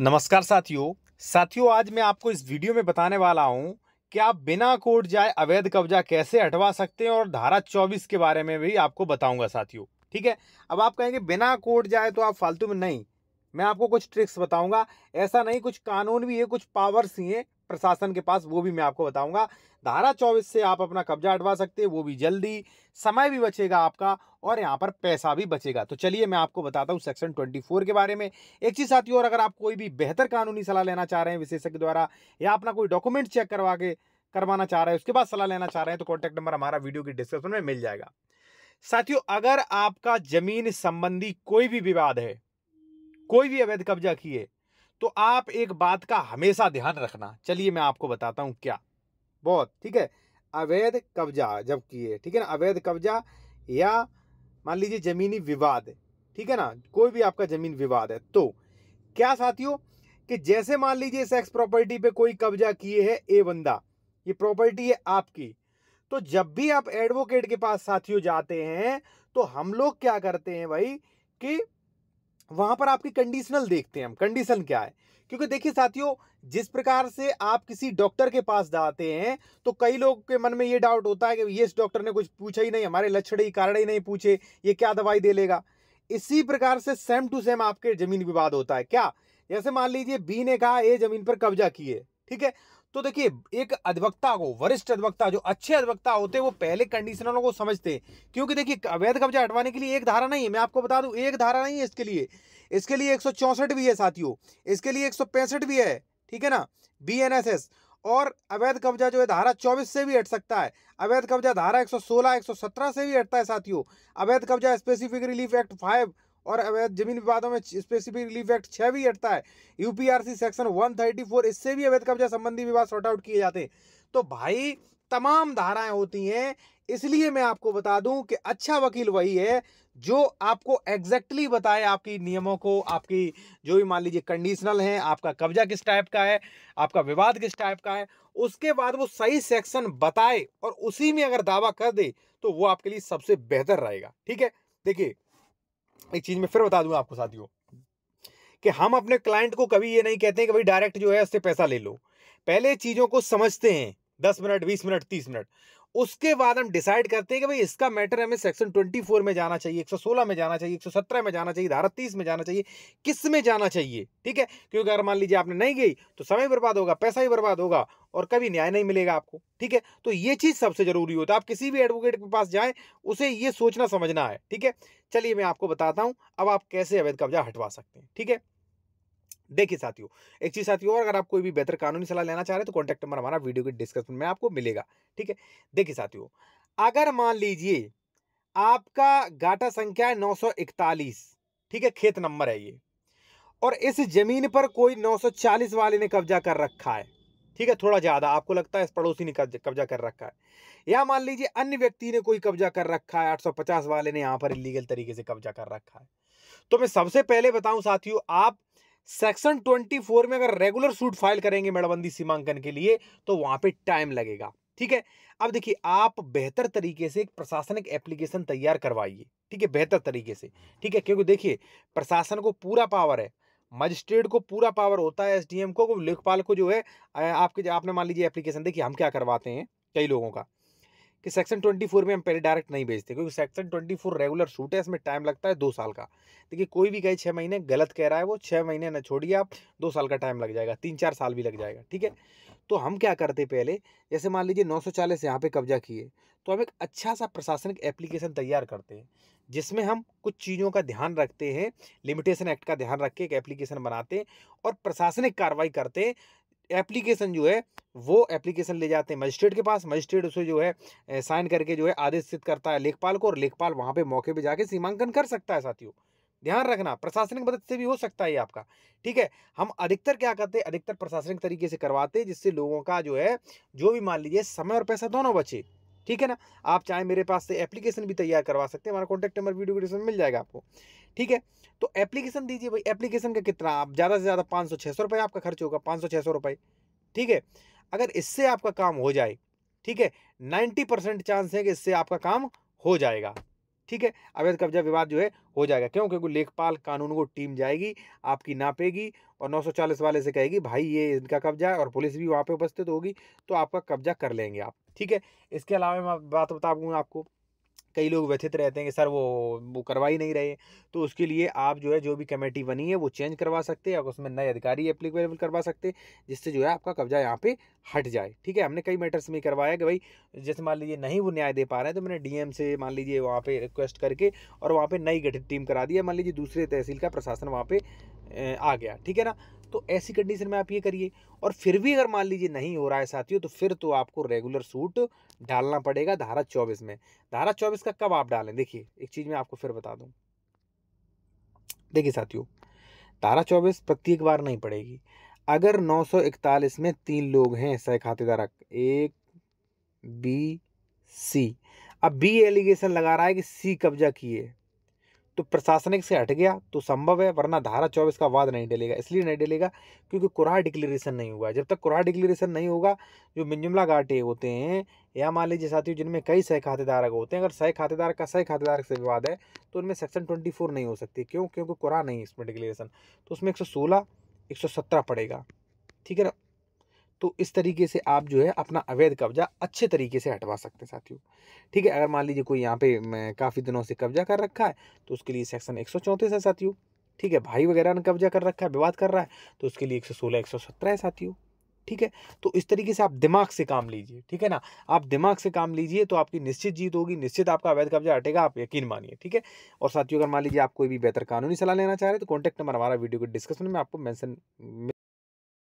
नमस्कार साथियों साथियों आज मैं आपको इस वीडियो में बताने वाला हूं कि आप बिना कोर्ट जाए अवैध कब्जा कैसे हटवा सकते हैं और धारा 24 के बारे में भी आपको बताऊंगा साथियों ठीक है अब आप कहेंगे बिना कोर्ट जाए तो आप फालतू में नहीं मैं आपको कुछ ट्रिक्स बताऊंगा ऐसा नहीं कुछ कानून भी है कुछ पावर्स ही हैं प्रशासन के पास वो भी मैं आपको बताऊंगा धारा चौबीस से आप अपना कब्जा हटवा सकते हैं वो भी जल्दी समय भी बचेगा आपका और यहाँ पर पैसा भी बचेगा तो चलिए मैं आपको बताता हूँ सेक्शन 24 के बारे में एक चीज़ साथियों और अगर आप कोई भी बेहतर कानूनी सलाह लेना चाह रहे हैं विशेषज्ञ द्वारा या अपना कोई डॉक्यूमेंट चेक करवा के करवाना चाह रहे हैं उसके बाद सलाह लेना चाह रहे हैं तो कॉन्टैक्ट नंबर हमारा वीडियो की डिस्क्रिप्शन में मिल जाएगा साथियों अगर आपका जमीन संबंधी कोई भी विवाद है कोई भी अवैध कब्जा की है तो आप एक बात का हमेशा ध्यान रखना चलिए मैं आपको बताता हूँ क्या बहुत ठीक है अवैध कब्जा जब किए ठीक है ना अवैध कब्जा या मान लीजिए ज़मीनी विवाद ठीक है ना कोई भी आपका ज़मीन विवाद है तो क्या साथियों कि जैसे मान लीजिए सेक्स प्रॉपर्टी पे कोई कब्जा किए है ए बंदा ये प्रॉपर्टी है आपकी तो जब भी आप एडवोकेट के पास साथियों जाते हैं तो हम लोग क्या करते हैं भाई कि वहां पर आपकी कंडीशनल देखते हैं हम कंडीशन क्या है क्योंकि देखिए साथियों जिस प्रकार से आप किसी डॉक्टर के पास जाते हैं तो कई लोग के मन में ये डाउट होता है कि ये इस डॉक्टर ने कुछ पूछा ही नहीं हमारे लक्षण ही कारण ही नहीं पूछे ये क्या दवाई दे लेगा इसी प्रकार से सेम टू सेम आपके जमीन विवाद होता है क्या जैसे मान लीजिए बी ने कहा ए जमीन पर कब्जा किए ठीक है तो देखिए एक अधिवक्ता को वरिष्ठ अधिवक्ता जो अच्छे अधिवक्ता होते हैं वो पहले कंडीशनरों को समझते हैं क्योंकि देखिए अवैध कब्जा हटवाने के लिए एक धारा नहीं है मैं आपको बता दूं एक धारा नहीं है इसके लिए इसके लिए एक भी है साथियों इसके लिए एक भी है ठीक है ना बी और अवैध कब्जा जो है धारा 24 से भी हट सकता है अवैध कब्जा धारा 116 117 से भी हटता है साथियों अवैध कब्जा स्पेसिफिक रिलीफ एक्ट फाइव और अवैध जमीन विवादों में स्पेसिफिक रिलीफ एक्ट छह भी हटता है यूपीआरसी सेक्शन 134 इससे भी अवैध कब्जा संबंधी विवाद सॉर्ट आउट किए जाते हैं तो भाई तमाम धाराएं होती हैं इसलिए मैं आपको बता दूं कि अच्छा वकील वही है जो आपको एग्जैक्टली बताए आपकी नियमों को आपकी जो भी मान लीजिए कंडीशनल हैं आपका कब्जा किस टाइप का है आपका विवाद किस टाइप का है उसके बाद वो सही सेक्शन बताए और उसी में अगर दावा कर दे तो वो आपके लिए सबसे बेहतर रहेगा ठीक है देखिए एक चीज़ में फिर बता दूंगा आपको साथियों कि हम अपने क्लाइंट को कभी ये नहीं कहते हैं कि भाई डायरेक्ट जो है उससे पैसा ले लो पहले चीज़ों को समझते हैं दस मिनट बीस मिनट तीस मिनट उसके बाद हम डिसाइड करते हैं कि भाई इसका मैटर हमें सेक्शन 24 में जाना चाहिए 116 में जाना चाहिए 117 में जाना चाहिए धारा 30 में जाना चाहिए किस में जाना चाहिए ठीक है क्योंकि अगर मान लीजिए आपने नहीं गई तो समय बर्बाद होगा पैसा ही बर्बाद होगा और कभी न्याय नहीं मिलेगा आपको ठीक है तो ये चीज़ सबसे ज़रूरी होता है आप किसी भी एडवोकेट के पास जाएँ उसे ये सोचना समझना है ठीक है चलिए मैं आपको बताता हूँ अब आप कैसे अवैध कब्जा हटवा सकते हैं ठीक है देखिए साथियों एक चीज़ साथियों और अगर आप कोई भी बेहतर कानूनी सलाह लेना चाह रहे हैं तो कॉन्टैक्ट नंबर हमारा वीडियो के डिस्क्रिप्शन में आपको मिलेगा ठीक है देखिए साथियों अगर मान लीजिए आपका गाटा संख्या है नौ ठीक है खेत नंबर है ये और इस जमीन पर कोई 940 वाले ने कब्जा कर रखा है ठीक है थोड़ा ज़्यादा आपको लगता है इस पड़ोसी ने कब्जा कर रखा है या मान लीजिए अन्य व्यक्ति ने कोई कब्जा कर रखा है 850 वाले ने यहाँ पर इलीगल तरीके से कब्जा कर रखा है तो मैं सबसे पहले बताऊं साथियों आप सेक्शन 24 में अगर रेगुलर सूट फाइल करेंगे मेड़बंदी सीमांकन के लिए तो वहां पे टाइम लगेगा ठीक है अब देखिए आप बेहतर तरीके से एक प्रशासनिक एप्लीकेशन तैयार करवाइए ठीक है बेहतर तरीके से ठीक है क्योंकि देखिए प्रशासन को पूरा पावर है मजिस्ट्रेट को पूरा पावर होता है एसडीएम को लेखपाल को जो है आपके आपने मान लीजिए एप्लीकेशन देखिए हम क्या करवाते हैं कई लोगों का कि सेक्शन ट्वेंटी फोर में हम पहले डायरेक्ट नहीं भेजते क्योंकि सेक्शन ट्वेंटी फोर रेगुलर शूट है इसमें टाइम लगता है दो साल का देखिए कोई भी गए छः महीने गलत कह रहा है वो छः महीने ना छोड़िए आप दो साल का टाइम लग जाएगा तीन चार साल भी लग जाएगा ठीक है तो हम क्या करते पहले जैसे मान लीजिए नौ सौ चालीस यहाँ पर कब्जा किए तो हम एक अच्छा सा प्रशासनिक एप्लीकेशन तैयार करते हैं जिसमें हम कुछ चीज़ों का ध्यान रखते हैं लिमिटेशन एक्ट का ध्यान रख के एक एप्लीकेशन बनाते हैं और प्रशासनिक कार्रवाई करते हैं एप्लीकेशन जो है वो एप्लीकेशन ले जाते हैं मजिस्ट्रेट के पास मजिस्ट्रेट उसे जो है साइन करके जो है आदेशित करता है लेखपाल को और लेखपाल वहाँ पे मौके पे जाके सीमांकन कर सकता है साथियों ध्यान रखना प्रशासनिक मदद से भी हो सकता है आपका ठीक है हम अधिकतर क्या करते हैं अधिकतर प्रशासनिक तरीके से करवाते हैं जिससे लोगों का जो है जो भी मान लीजिए समय और पैसा दोनों बचे ठीक है ना आप चाहे मेरे पास से एप्लीकेशन भी तैयार करवा सकते हैं हमारा कॉन्टैक्ट नंबर वीडियो डिस्क्रिप्शन मिल जाएगा आपको ठीक है तो एप्लीकेशन दीजिए भाई एप्लीकेशन का कितना आप ज़्यादा से ज़्यादा पाँच सौ छः सौ रुपये आपका खर्च होगा पाँच सौ छः सौ रुपये ठीक है अगर इससे आपका काम हो जाए ठीक है नाइन्टी परसेंट चांस है कि इससे आपका काम हो जाएगा ठीक है अवैध कब्जा विवाद जो है हो जाएगा क्यों क्योंकि लेखपाल कानून को टीम जाएगी आपकी नापेगी और 940 वाले से कहेगी भाई ये इनका कब्जा है और पुलिस भी वहाँ पे उपस्थित होगी तो आपका कब्जा कर लेंगे आप ठीक है इसके अलावा मैं बात बता दूँगा आपको कई लोग व्यथित रहते हैं कि सर वो वो करवा ही नहीं रहे तो उसके लिए आप जो है जो भी कमेटी बनी है वो चेंज करवा सकते हैं या उसमें नए अधिकारी अप्लीकेबल करवा सकते हैं जिससे जो है आपका कब्जा यहाँ पे हट जाए ठीक है हमने कई मैटर्स में करवाया कि भाई जैसे मान लीजिए नहीं वो न्याय दे पा रहे हैं तो मैंने डी से मान लीजिए वहाँ पर रिक्वेस्ट करके और वहाँ पर नई गठित टीम करा दी मान लीजिए दूसरे तहसील का प्रशासन वहाँ पर आ गया ठीक है ना तो ऐसी कंडीशन में आप ये करिए और फिर भी अगर मान लीजिए नहीं हो रहा है साथियों तो फिर तो आपको रेगुलर सूट डालना पड़ेगा धारा चौबीस में धारा चौबीस का कब आप डालें देखिए एक चीज़ मैं आपको फिर बता दूँ देखिए साथियों धारा चौबीस प्रत्येक बार नहीं पड़ेगी अगर 941 में तीन लोग हैं सह खातेदारक एक बी सी अब बी एलिगेशन लगा रहा है कि सी कब्जा किए तो प्रशासनिक से हट गया तो संभव है वरना धारा चौबीस का वाद नहीं डलेगा इसलिए नहीं डलेगा क्योंकि कुरहा डिक्लेरेशन नहीं हुआ जब तक कुरहा डिक्लेरेशन नहीं होगा जो मिंजुमला घाटे होते हैं या मान लीजिए साथियों जिनमें कई सह खातेदारक होते हैं अगर सह खातेदार का सह खातेदार से विवाद है तो उनमें सेक्शन ट्वेंटी फोर नहीं हो सकती क्यों क्योंकि कुरहा नहीं इसमें डिक्लेरेशन तो उसमें एक सौ सोलह एक सौ सत्रह पड़ेगा ठीक है ना तो इस तरीके से आप जो है अपना अवैध कब्जा अच्छे तरीके से हटवा सकते हैं साथियों ठीक है अगर मान लीजिए कोई यहाँ पे काफ़ी दिनों से कब्जा कर रखा है तो उसके लिए सेक्शन एक है साथियों ठीक है भाई वगैरह ने कब्जा कर रखा है विवाद कर रहा है तो उसके लिए एक सौ सोलह एक सौ सत्रह है साथियों ठीक है तो इस तरीके से आप दिमाग से काम लीजिए ठीक है ना आप दिमाग से काम लीजिए तो आपकी निश्चित जीत होगी निश्चित आपका अवैध कब्जा हटेगा आप यकीन मानिए ठीक है और साथियों अगर मान लीजिए आप कोई भी बेहतर कानूनी सलाह लेना चाह रहे हैं तो कॉन्टैक्ट नंबर हमारा वीडियो के डिस्कशन में आपको मैंसन